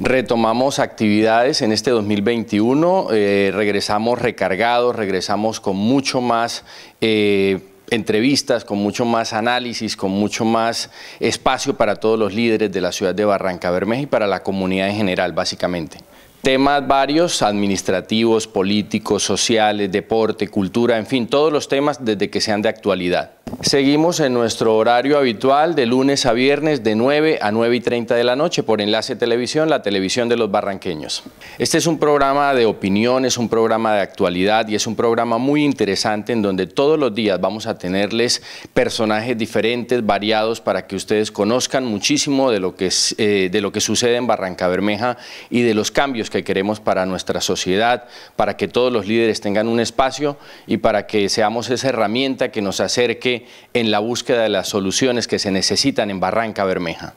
Retomamos actividades en este 2021, eh, regresamos recargados, regresamos con mucho más... Eh, entrevistas, con mucho más análisis, con mucho más espacio para todos los líderes de la ciudad de Barranca Bermeja y para la comunidad en general, básicamente temas varios, administrativos, políticos, sociales, deporte, cultura, en fin, todos los temas desde que sean de actualidad. Seguimos en nuestro horario habitual de lunes a viernes de 9 a 9 y 30 de la noche por Enlace Televisión, la televisión de los barranqueños. Este es un programa de opinión, es un programa de actualidad y es un programa muy interesante en donde todos los días vamos a tenerles personajes diferentes, variados, para que ustedes conozcan muchísimo de lo que, eh, de lo que sucede en Barranca Bermeja y de los cambios que que queremos para nuestra sociedad, para que todos los líderes tengan un espacio y para que seamos esa herramienta que nos acerque en la búsqueda de las soluciones que se necesitan en Barranca Bermeja.